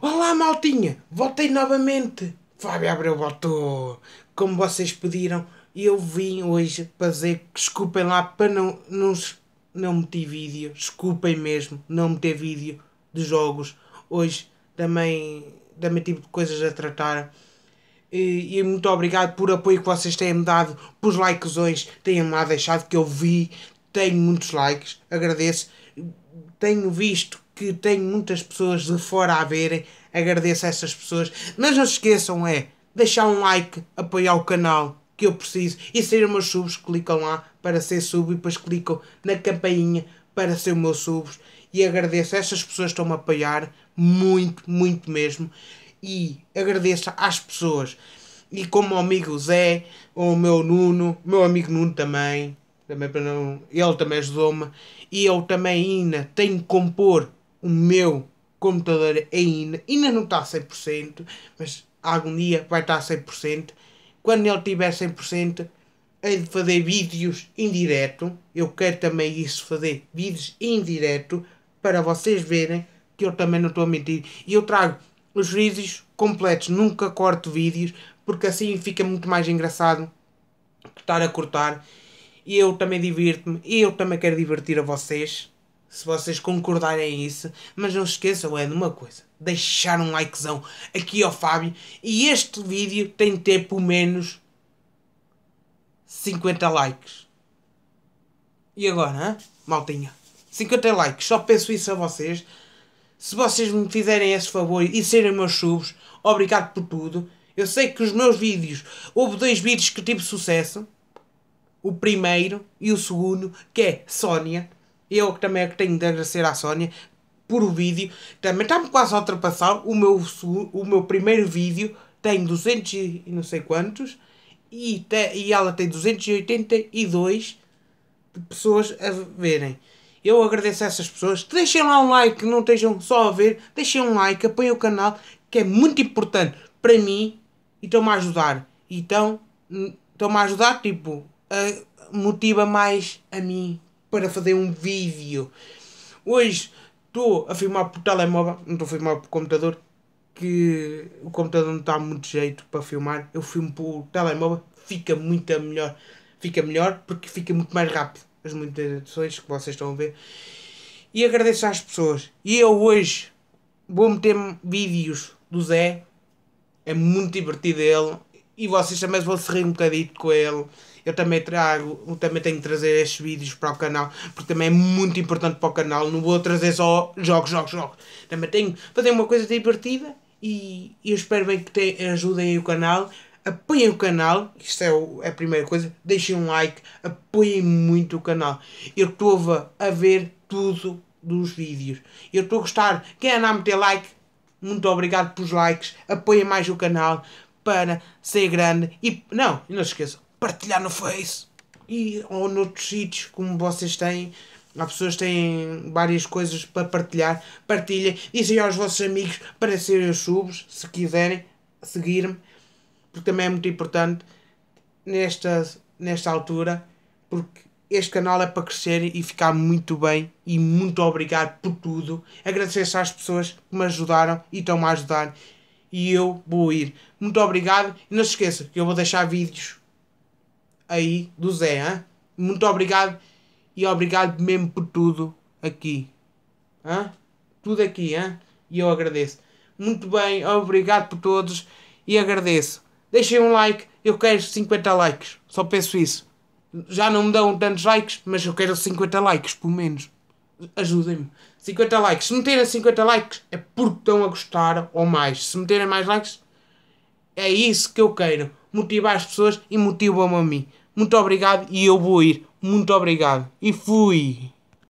Olá, maltinha! Voltei novamente! Fábio Abreu voltou! Como vocês pediram, eu vim hoje fazer. Desculpem lá para não, não, não meter vídeo. Desculpem mesmo não meter vídeo de jogos. Hoje também, também tive coisas a tratar. E, e, muito obrigado por apoio que vocês têm me dado, por likezões têm-me lá deixado que eu vi, tenho muitos likes, agradeço. Tenho visto que tenho muitas pessoas de fora a verem. Agradeço a essas pessoas. Mas não se esqueçam, é deixar um like, apoiar o canal que eu preciso e ser meus subs. Clicam lá para ser sub e depois clicam na campainha para ser o meu subs. E agradeço a essas pessoas que estão-me a apoiar muito, muito mesmo. E agradeço às pessoas. E como o amigo Zé, o meu Nuno, meu amigo Nuno também, também para não, ele também ajudou-me. E eu também ainda tenho que compor o meu computador ainda, ainda não está a 100%, mas algum dia vai estar a 100%. Quando ele tiver 100%, hei de fazer vídeos em direto. Eu quero também isso, fazer vídeos em direto, para vocês verem que eu também não estou a mentir. E eu trago os vídeos completos, nunca corto vídeos, porque assim fica muito mais engraçado estar a cortar. E eu também divirto-me, e eu também quero divertir a vocês se vocês concordarem isso, mas não se esqueçam é de uma coisa, deixar um likezão aqui ao Fábio e este vídeo tem de ter pelo menos 50 likes. E agora, hein? maltinha? 50 likes, só peço isso a vocês. Se vocês me fizerem esse favor e serem meus subs, obrigado por tudo. Eu sei que os meus vídeos, houve dois vídeos que tive sucesso. O primeiro e o segundo, que é Sónia eu que também é que tenho de agradecer à Sónia por o vídeo. Também está-me quase a ultrapassar. O meu, o meu primeiro vídeo tem 200 e não sei quantos. E, te, e ela tem 282 pessoas a verem. Eu agradeço a essas pessoas. Deixem lá um like, não estejam só a ver. Deixem um like, apoiem o canal, que é muito importante para mim. E estão-me a ajudar. Então, estão-me a ajudar, tipo, a, motiva mais a mim para fazer um vídeo. Hoje estou a filmar por telemóvel, não estou a filmar por computador, que o computador não está muito jeito para filmar. Eu filmo por telemóvel, fica muito melhor. Fica melhor porque fica muito mais rápido as muitas edições que vocês estão a ver. E agradeço às pessoas. E eu hoje vou meter vídeos do Zé. É muito divertido ele e vocês também vão se rir um bocadito com ele. Eu também trago, eu também tenho que trazer estes vídeos para o canal, porque também é muito importante para o canal. Não vou trazer só jogos, jogos, jogos. Também tenho que fazer uma coisa divertida e, eu espero bem que te, ajudem o canal. Apoiem o canal, isto é, o, é a primeira coisa. Deixem um like, apoiem muito o canal. Eu estou a, a ver tudo dos vídeos. Eu estou a gostar. Quem andar a meter like, muito obrigado pelos likes. Apoiem mais o canal para ser grande e. Não, não se partilhar no Face e, ou noutros sítios como vocês têm. Há pessoas que têm várias coisas para partilhar. Partilhem. Dizem aos vossos amigos para serem subs, se quiserem seguir-me, porque também é muito importante nesta, nesta altura, porque este canal é para crescer e ficar muito bem. E muito obrigado por tudo. Agradeço às pessoas que me ajudaram e estão-me a ajudar e eu vou ir. Muito obrigado e não se esqueça que eu vou deixar vídeos aí do Zé. Hein? Muito obrigado e obrigado mesmo por tudo aqui. Hein? Tudo aqui hein? e eu agradeço. Muito bem, obrigado por todos e agradeço. Deixem um like, eu quero 50 likes, só peço isso. Já não me dão tantos likes, mas eu quero 50 likes, pelo menos ajudem-me. 50 likes. Se meterem 50 likes é porque estão a gostar ou mais. Se meterem mais likes, é isso que eu quero. Motivar as pessoas e motivam-me a mim. Muito obrigado e eu vou ir. Muito obrigado. E fui.